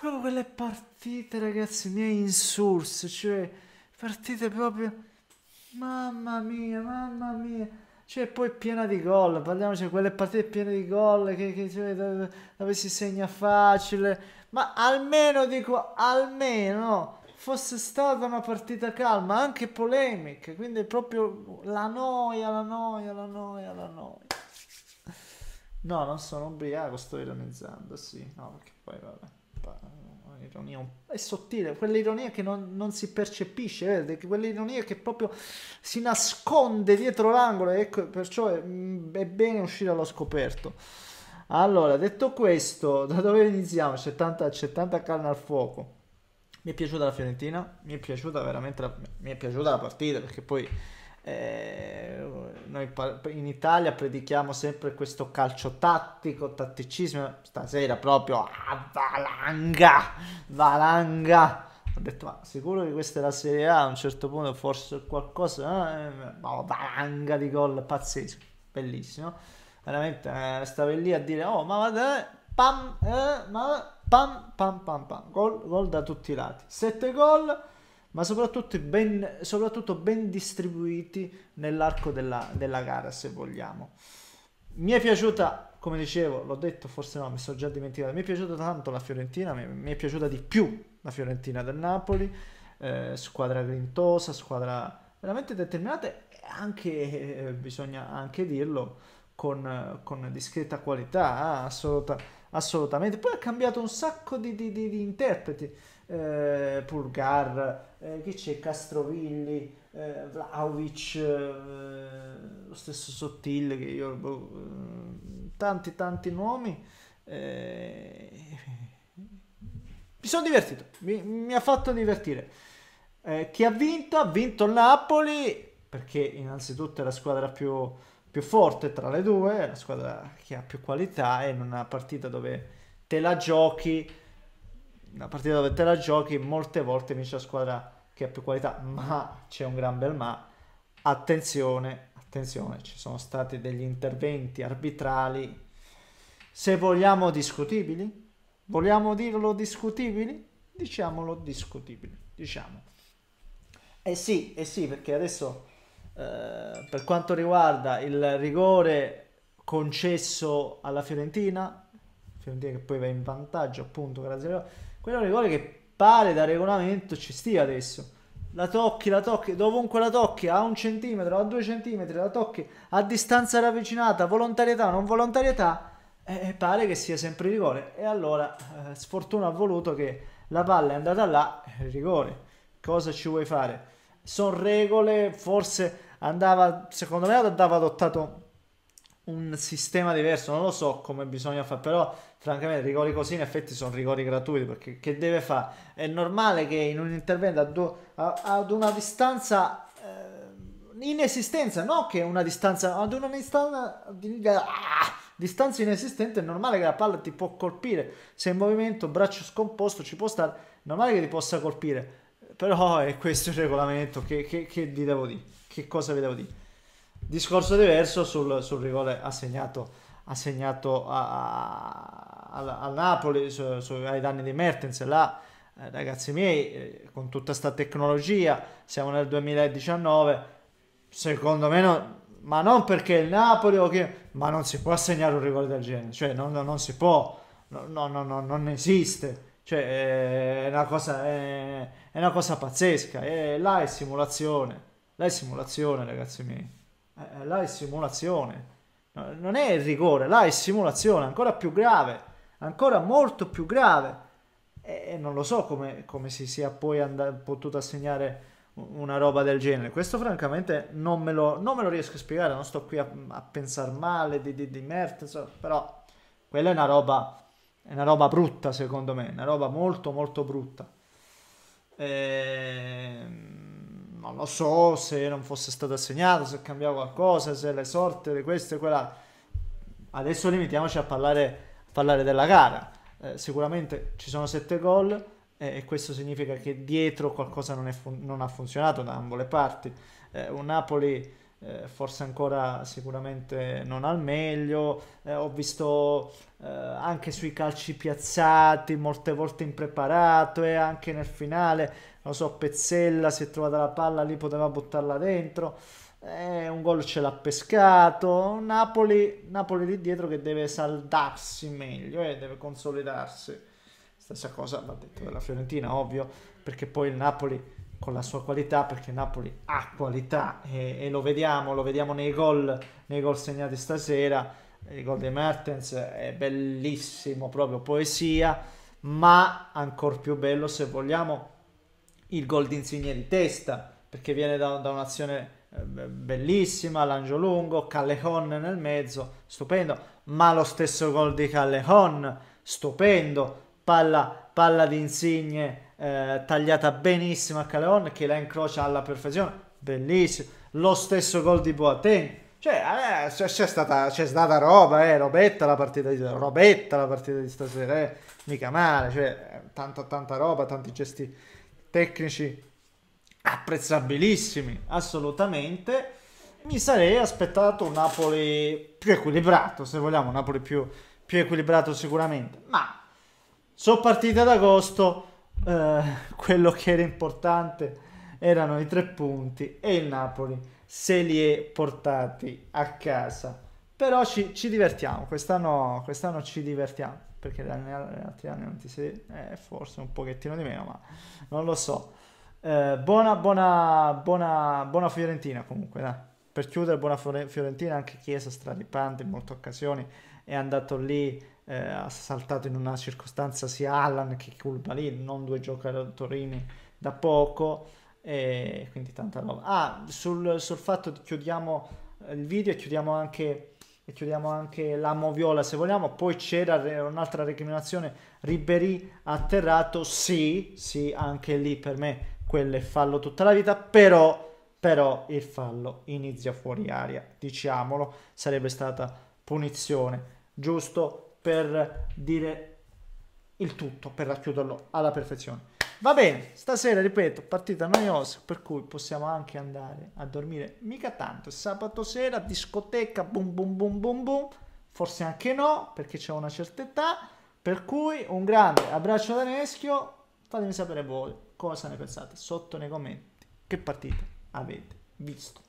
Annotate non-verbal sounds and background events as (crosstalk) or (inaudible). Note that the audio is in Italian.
proprio quelle partite, ragazzi, miei insource, cioè partite proprio... Mamma mia, mamma mia. Cioè, poi piena di gol, parliamoci cioè, di quelle partite piene di gol che, che cioè, dove, dove, si segna facile. Ma almeno, dico, almeno fosse stata una partita calma, anche polemica. Quindi proprio la noia, la noia, la noia, la noia. No, non sono ubriaco, sto ironizzando, sì. No, perché poi vabbè. Ironia è sottile, quell'ironia che non, non si percepisce, eh? quell'ironia che proprio si nasconde dietro l'angolo, ecco, perciò è, mm, è bene uscire allo scoperto. Allora, detto questo, (laughs) da dove iniziamo? C'è tanta, c'è tanta carne al fuoco. Mi è piaciuta la Fiorentina, mi è piaciuta veramente la, mi è piaciuta la partita perché poi eh, noi in Italia predichiamo sempre questo calcio tattico, tatticismo, stasera proprio a ah, valanga, valanga. Ho detto, ma sicuro che questa è la Serie A, a un certo punto forse qualcosa, eh, valanga di gol, pazzesco, bellissimo. Veramente eh, stavi lì a dire, oh ma vada, pam, eh, ma pam, pam, pam, pam, gol, gol da tutti i lati. Sette gol ma soprattutto ben, soprattutto ben distribuiti nell'arco della, della gara, se vogliamo. Mi è piaciuta, come dicevo, l'ho detto, forse no, mi sono già dimenticato, mi è piaciuta tanto la Fiorentina, mi, mi è piaciuta di più la Fiorentina del Napoli, eh, squadra grintosa, squadra veramente determinata e anche, eh, bisogna anche dirlo, con, con discreta qualità eh, assoluta assolutamente. Poi ha cambiato un sacco di, di, di, di interpreti, eh, Pulgar, eh, chi c'è? Castrovilli, eh, Vlaovic, eh, lo stesso Sottile, che io, boh, eh, tanti tanti nomi. Eh, mi sono divertito, mi, mi ha fatto divertire. Eh, chi ha vinto? Ha vinto il Napoli perché innanzitutto è la squadra più più forte tra le due, la squadra che ha più qualità e in una partita dove te la giochi, una partita dove te la giochi molte volte vince la squadra che ha più qualità, ma c'è un gran bel ma, attenzione, attenzione, ci sono stati degli interventi arbitrali, se vogliamo discutibili, vogliamo dirlo discutibili, diciamolo discutibili, diciamo. Eh sì, eh sì, perché adesso eh, per quanto riguarda il rigore concesso alla Fiorentina, Fiorentina che poi va in vantaggio appunto grazie a quello rigore che pare da regolamento ci stia adesso. La tocchi, la tocchi, dovunque la tocchi, a un centimetro, a due centimetri, la tocchi a distanza ravvicinata, volontarietà, non volontarietà, eh, eh pare che sia sempre rigore. E allora eh, sfortuna ha voluto che la palla è andata là, eh, rigore. Cosa ci vuoi fare? Sono regole, forse andava, secondo me andava adottato un sistema diverso, non lo so come bisogna fare, però francamente rigori così in effetti sono rigori gratuiti perché che deve fare? È normale che in un intervento ad, ad una distanza eh, in no che una distanza, ad una distanza, ah, distanza inesistente è normale che la palla ti può colpire, se in movimento, braccio scomposto ci può stare, è normale che ti possa colpire, però è questo il regolamento, che, che, che vi devo dire? che cosa vi devo dire? Discorso diverso sul, sul rigore assegnato, assegnato a, a, a Napoli, su, su, ai danni di Mertens, là eh, ragazzi miei, eh, con tutta questa tecnologia, siamo nel 2019, secondo me no, ma non perché il Napoli o che, ma non si può assegnare un rigore del genere, cioè non, non, non si può, no, no, no, non esiste. Cioè, eh, è una cosa, è, è una cosa pazzesca, è, là è simulazione là è simulazione, ragazzi miei. Eh, eh, là è simulazione. No, non è il rigore, là è simulazione, ancora più grave, ancora molto più grave. E, e non lo so come, come si sia poi potuto assegnare una roba del genere. Questo francamente non me lo, non me lo riesco a spiegare, non sto qui a, a pensare male di, di, di Mertens, però quella è una roba... È una roba brutta secondo me, una roba molto molto brutta. Ehm non lo so se non fosse stato assegnato, se cambiava qualcosa, se le sorte, di questo e quella. Adesso limitiamoci a parlare, a parlare della gara. Eh, sicuramente ci sono sette gol eh, e questo significa che dietro qualcosa non, fun- non ha funzionato da ambo le parti. Eh, un Napoli eh, forse ancora sicuramente non al meglio, eh, ho visto eh, anche sui calci piazzati molte volte impreparato e anche nel finale lo so, Pezzella si è trovata la palla lì, poteva buttarla dentro. Eh, un gol ce l'ha pescato. Napoli, Napoli lì dietro che deve saldarsi meglio eh, deve consolidarsi. Stessa cosa va detto della Fiorentina, ovvio, perché poi il Napoli con la sua qualità, perché Napoli ha qualità e, e lo vediamo, lo vediamo nei gol, nei gol segnati stasera. Il gol di Mertens è bellissimo, proprio poesia, ma ancora più bello se vogliamo il gol di Insigne di testa, perché viene da, da un'azione eh, bellissima, Langio Lungo, Callejon nel mezzo, stupendo, ma lo stesso gol di Callejon, stupendo, palla, palla di Insigne eh, tagliata benissimo a Callejon che la incrocia alla perfezione, bellissimo, lo stesso gol di Boateng, cioè eh, c'è, stata, stata, roba, eh, robetta la partita di, robetta la partita di stasera, eh, mica male, cioè eh, tanta tanta roba, tanti gesti tecnici apprezzabilissimi, assolutamente. Mi sarei aspettato un Napoli più equilibrato, se vogliamo, un Napoli più, più equilibrato sicuramente. Ma sono partite ad agosto, eh, (laughs) quello che era importante erano i tre punti e il Napoli se li è portati a casa. Però ci, ci divertiamo, quest'anno, quest'anno ci divertiamo perché negli altri anni non ti sei, eh, forse un pochettino di meno, ma non lo so. Eh, buona, buona, buona, buona Fiorentina comunque, dai. Per chiudere, buona Fiorentina, anche Chiesa straripante in molte occasioni, è andato lì, eh, ha saltato in una circostanza sia Allan che Kulbalin, non due giocatori da poco, e quindi tanta roba. Ah, sul, sul fatto chiudiamo eh, il video e chiudiamo anche e chiudiamo anche la Moviola se vogliamo. Poi c'era un'altra recriminazione, Ribery atterrato, sì, sì, anche lì per me quello è fallo tutta la vita, però, però il fallo inizia fuori aria, diciamolo, sarebbe stata punizione, giusto per dire il tutto, per racchiuderlo alla perfezione. Va bene, stasera, ripeto, partita noiosa, per cui possiamo anche andare a dormire mica tanto. Sabato sera, discoteca, boom boom boom boom boom, forse anche no, perché c'è una certa età. Per cui un grande abbraccio da Neschio, fatemi sapere voi cosa ne pensate sotto nei commenti, che partita avete visto.